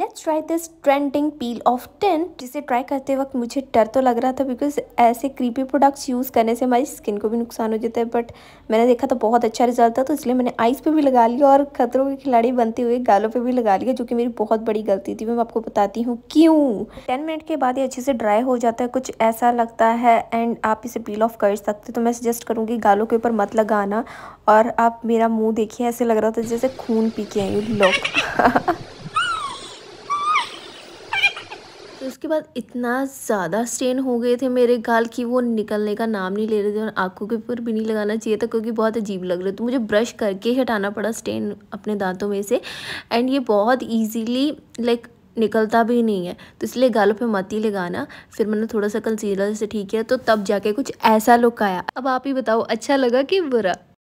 let's try this trending peel off ten जिसे try करते वक्त मुझे डर तो लग रहा था बिकॉज ऐसे क्रीपी प्रोडक्ट्स यूज़ करने से हमारी स्किन को भी नुकसान हो जाता है बट मैंने देखा तो बहुत अच्छा रिजल्ट था तो इसलिए मैंने आइस पे भी लगा लिया और खतरों के खिलाड़ी बनते हुए गालों पे भी लगा लिया जो कि मेरी बहुत बड़ी गलती थी मैं आपको बताती हूँ क्यों टेन मिनट के बाद ये अच्छे से ड्राई हो जाता है कुछ ऐसा लगता है एंड आप इसे पील ऑफ कर सकते तो मैं सजेस्ट करूँगी गालों के ऊपर मत लगाना और आप मेरा मुँह देखिए ऐसे लग रहा था जैसे खून पी के आई लोग तो उसके बाद इतना ज़्यादा स्टेन हो गए थे मेरे गाल कि वो निकलने का नाम नहीं ले रहे थे और आँखों के ऊपर भी नहीं लगाना चाहिए था क्योंकि बहुत अजीब लग थे तो मुझे ब्रश करके हटाना पड़ा स्टेन अपने दांतों में से एंड ये बहुत ईजीली लाइक निकलता भी नहीं है तो इसलिए गालों पे मत ही लगाना फिर मैंने थोड़ा सा कंसीलर से ठीक किया तो तब जाके कुछ ऐसा लुक आया अब आप ही बताओ अच्छा लगा कि बुरा